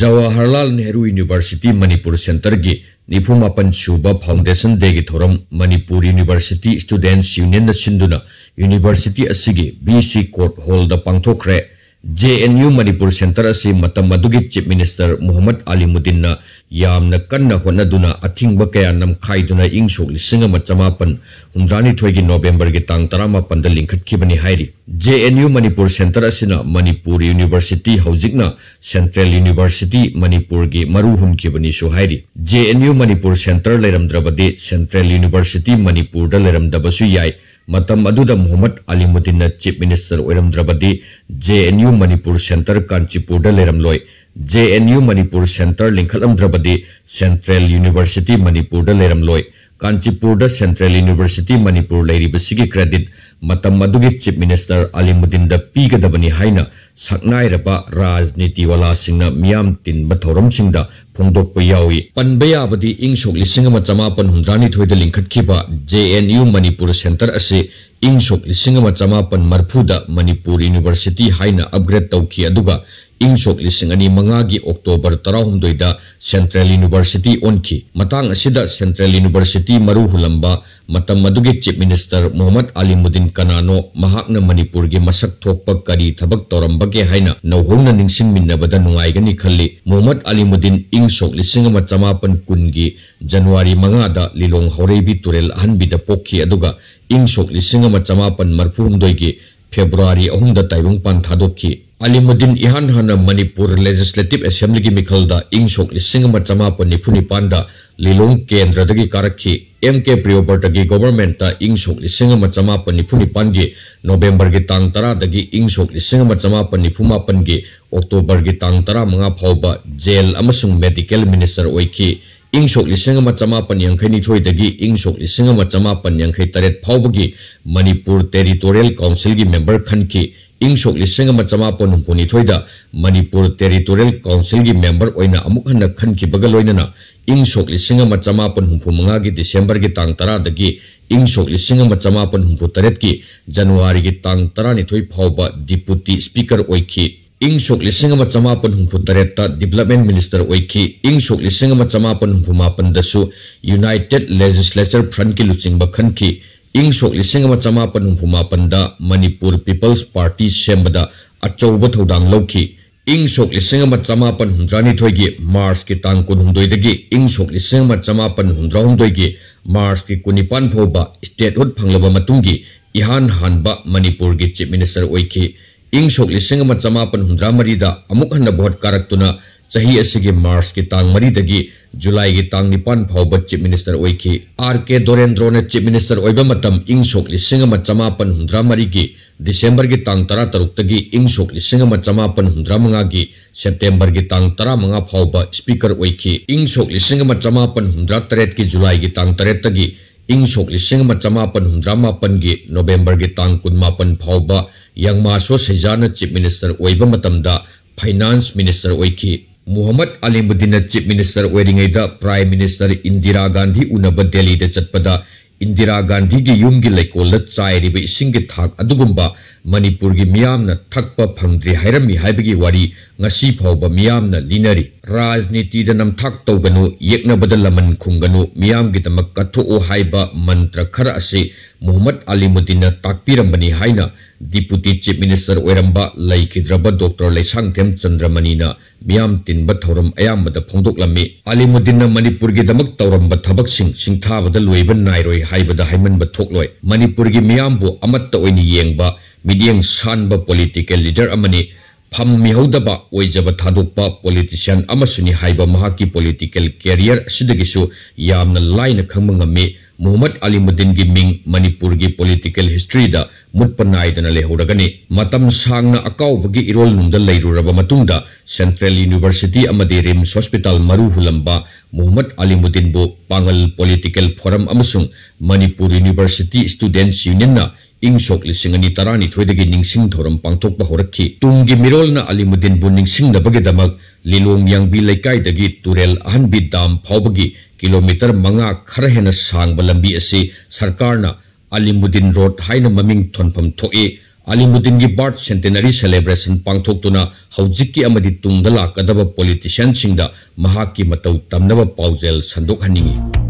Jawaharlal Nehru university Manipur centre की निफू सूब फाउंडेशन डे की थोरम मणिपुर यूनिवर्सिटी स्टूडेंट्स यूनियन सिंधुना यूनिवर्सिटी बीसी कोर्ट हॉल पांथोखरे JNU Manipur Center asi matam adugi Chief Minister Muhammad Ali Mudin na yamna kanna honaduna athingba kaya namkhai duna ing shok lisinga machamapan humdani thoigi November gi tang tarama panda linkhakibani hairi JNU Manipur Center asina Manipur University haujikna Central University Manipur gi maru hunkibani shu hairi JNU Manipur Center leiramdrabade Central University Manipur da leiramdabasu yai ꯃꯇꯝ ꯑꯗꯨꯗ ꯃꯣꯍꯃꯗ ꯑꯂꯤꯃꯨꯗꯤꯟꯅ chip minister ꯑꯣꯏꯔꯝꯗ꯭ꯔꯕꯗꯤ J N U Manipur centre ꯀꯥꯟꯆꯤꯄꯨꯔꯗ ꯂꯩꯔꯝꯂꯣꯏ J N U Manipur centre ꯂꯤꯡꯈꯠꯂꯝꯗ꯭ꯔꯕꯗꯤ central university ꯃꯅꯤꯄꯨꯔꯗ ꯂꯩꯔꯝꯂꯣꯏ ꯀꯥꯟꯆꯤꯄꯨꯔꯗ central university Manipur ꯂꯩꯔꯤꯕꯁꯤꯒꯤ ꯀ꯭ꯔꯦꯗꯤꯠ चीफ मिनिस्टर अलीमुद्दीन पीगदबनी सकनाब राजनीति वाला तीन थौरम फोदी पनब याबी इंग सौ लिंग चमापन हूद्रानीद लिंखब J N U Manipur centre से इं सौ लिंग चमापन मरफूद मनपुर यूनीवर्सीटी है अपग्रेड तौखी इं इंगोक लिंगनी तरह हूं सेंट्रल यूनिवर्सीटी ओनखी मतंग सेंट्रल यूनिवर्सीटी मरुलाबे चीफ मिनीस्टर मोहम्मद अलीमुद्दीन कनानो मनपुर की मसक्ोप कारी थबक तौरबे नौहनाबदाई खी मोहम्मद अलीमुद्दीन इंगोक लिंग चमापन कुन की जनवरी मंगा लीलों हौरबी तुरल अहनद पोखी इंगोक लिंग चमापन मरफूह की फेब्रुआरी अहमद तैयार पानी अलीमुद्दीन इहान हा मनपुर लेजिस्लेटिव असेंबली की मिखल इं सौ लिंब चमाप निपान लीलों केंद्र का एम के प्रियो भट्ट की गवर्मेंट इं सौ लिंब चमाप निपान नोवेबर की तंग तरह इं सौ लिंब चमाप की ओक्टोबर की तंग तरह फाव जेल मेडिकल मिनिस्टर ओखी इं सौ लिंब चमाप निखनी इं सौ लिंब चमाप निखई तरह फाव की मनपुर टेरीटोरियल काउंसिल की मेबर खनखी ingsok liseng macam apa numpuni thoida Manipur Territorial Council gi member oina amuk handa khan ki bagal oina na ingsok liseng macam apa numpu manga gi December gi tang tara dagi ingsok liseng macam apa numpu taret gi January gi tang tara ni thoi phawba deputy speaker oiki ingsok liseng macam apa numpu taret ta development minister oiki ingsok liseng macam apa numpu mapan dasu United Legislature Front ki luching bakhan ki इं सौ लिंग चमापनपनदा Manipur people's party सेमद अचौब थी इं सौ लिंग चमापन हूंत्रनीथ की मार्च की तं कई इं सौ लिंग चमापन हूंत्रहुदय की मार्च की कुनिपान फौब स्टेटहुड फंग इहान हाँ मनपुर की चीफ मिनीस्टर इं सौ लिंग चमापन हूंत्रा मरीद अमुक भोट कारक्तना ꯆꯍꯤ ꯑꯁꯤꯒꯤ ꯃꯥꯔꯆꯀꯤ ꯇꯥꯡ ꯃꯔꯤꯗꯒꯤ ꯖꯨꯂꯥꯏꯒꯤ ꯇꯥꯡ ꯅꯤꯄꯥꯟ ꯐꯥꯎꯕ ꯆꯤꯞ ꯃꯤꯅꯤꯁꯇꯔ ꯑꯣꯏꯈꯤ ꯑꯥꯔ ꯀꯦ ꯗꯣꯔꯦꯟꯗ꯭ꯔꯣꯅ ꯆꯤꯞ ꯃꯤꯅꯤꯁꯇꯔ ꯑꯣꯏꯕ ꯃꯇꯝ ꯏꯪ ꯁꯣꯛ ꯂꯤꯁꯤꯡ ꯑꯃ ꯆꯃꯥꯄꯟ ꯍꯨꯝꯗ꯭ꯔꯥ ꯃꯔꯤꯒꯤ ꯗꯤꯁꯦꯝꯕꯔꯒꯤ ꯇꯥꯡ ꯇꯔꯥ ꯇꯔꯨꯛꯇꯒꯤ ꯏꯪ ꯁꯣꯛ ꯂꯤꯁꯤꯡ ꯑꯃ ꯆꯃꯥꯄꯟ ꯍꯨꯝꯗ꯭ꯔꯥ ꯃꯉꯥꯒꯤ ꯁꯦꯞꯇꯦꯝꯕꯔꯒꯤ ꯇꯥꯡ ꯇꯔꯥ ꯃꯉꯥ ꯐꯥꯎꯕ ꯁ꯭ꯄꯤꯀꯔ ꯑꯣꯏꯈꯤ ꯏꯪ ꯁꯣꯛ ꯂꯤꯁꯤꯡ ꯑꯃ ꯆꯃꯥꯄꯟ ꯍꯨꯝꯗ꯭ꯔꯥ ꯇꯔꯦꯠꯀꯤ ꯖꯨꯂꯥꯏꯒꯤ ꯇꯥꯡ ꯇꯔꯦꯠꯇꯒꯤ ꯏꯪ ꯁꯣꯛ ꯂꯤꯁꯤꯡ ꯑꯃ ꯆꯃꯥꯄꯟ ꯍꯨꯝꯗ꯭ꯔꯥ ꯃꯥꯄꯟꯒꯤ ꯅꯣꯕꯦꯝꯕꯔꯒꯤ ꯇꯥꯡ ꯀꯨꯟꯃꯥꯄꯟ ꯐꯥꯎꯕ ꯌꯥꯡꯃꯥꯁꯣ ꯁꯩꯖꯥꯅ ꯆꯤꯞ ꯃꯤꯅꯤꯁꯇꯔ ꯑꯣꯏꯕ ꯃꯇꯝꯗ ꯐꯥꯏꯅꯥꯟꯁ ꯃꯤꯅꯤꯁꯇꯔ ꯑꯣꯏꯈꯤ Muhammad Ali Bedina Chief Minister Wedding Aida Prime Minister Indira Gandhi Una Delhi De Chatpada Indira Gandhi Ge Yumgi Leko Let Sai Ribe Isingi Thak Adugumba ꯃꯅꯤꯄꯨꯔꯒꯤ ꯃꯤꯌꯥꯝꯅ ꯊꯛꯄ ꯐꯪꯗ꯭ꯔꯤ ꯍꯥꯏꯔꯝꯃꯤ ꯍꯥꯏꯕꯒꯤ ꯋꯥꯔꯤ ꯉꯁꯤ ꯐꯥꯎꯕ ꯃꯤꯌꯥꯝꯅ ꯂꯤꯅꯔꯤ ꯔꯥꯖꯅꯤꯇꯤꯗ ꯅꯝꯊꯥꯛ ꯇꯧꯒꯅꯨ ꯌꯦꯛꯅꯕꯗ ꯂꯃꯟ ꯈꯨꯝꯒꯅꯨ ꯃꯤꯌꯥꯝꯒꯤꯗꯃꯛ ꯀꯠꯊꯣꯛꯎ ꯍꯥꯏꯕ ꯃꯟꯇ꯭ꯔ ꯈꯔ ꯑꯁꯤ ꯃꯣꯍꯃꯗ ꯑꯂꯤꯃꯨꯗꯤꯟꯅ ꯇꯥꯛꯄꯤꯔꯝꯕꯅꯤ ꯍꯥꯏꯅ ꯗꯤꯄꯨꯇꯤ ꯆꯤꯞ ꯃꯤꯅꯤꯁꯇꯔ ꯑꯣꯏꯔꯝꯕ ꯂꯩꯈꯤꯗ꯭ꯔꯕ ꯗꯣꯛꯇꯔ ꯂꯩꯁꯥꯡꯊꯦꯝ ꯆꯟꯗ꯭ꯔꯃꯅꯤꯅ ꯃꯤꯌꯥꯝ ꯇꯤꯟꯕ ꯊꯧꯔꯝ ꯑꯌꯥꯝꯕꯗ ꯐꯣꯡꯗꯣꯛꯂꯝꯃꯤ ꯑꯂꯤꯃꯨꯗꯤꯟꯅ ꯃꯅꯤꯄꯨꯔꯒꯤꯗꯃꯛ ꯇꯧꯔꯝꯕ ꯊꯕꯛꯁꯤꯡ ꯁꯤꯡꯊꯥꯕꯗ ꯂꯣꯏꯕ ꯅꯥꯏꯔꯣꯏ ꯍꯥꯏꯕꯗ ꯍꯥꯏꯃꯟꯕ ꯊꯣꯛꯂꯣꯏ ꯃꯅꯤꯄꯨꯔꯒꯤ ꯃꯤꯌꯥꯝꯕꯨ ꯑꯃꯠꯇ ꯑꯣꯏꯅ ꯌꯦꯡꯕ midiang sanba political leader amani pham mihaudaba oijaba thadukpa politician amasuni haiba mahaki political career sidagisu yamna lain khangma ngami Muhammad Ali Mudin Giming Manipur political history da mutpanaidana le horagani matam sangna akau bagi irol nunda lairuraba matunda Central University amadi Rims Hospital maru hulamba Muhammad Ali Mudin bo Pangal Political Forum amasung Manipuri University Students Union na सौ लिंग निराधरम पाथोप हो रखी की मिरोल अलीमुद्दीन बुनीदम लीलोम यांग तुरल अहन भी दाम फाव की किलोमीटर मंगा खर हेन सांब लंबी सरकार अलीमुद्दीन रोड है मिंग थोफम थोए अलीमुद्दीन की बर्थ सेंटेनरी सेलेब्रेशन पाथोना तुम लाकद पोलीटिशियन मौ तमव पाजेल सन्दोंखनी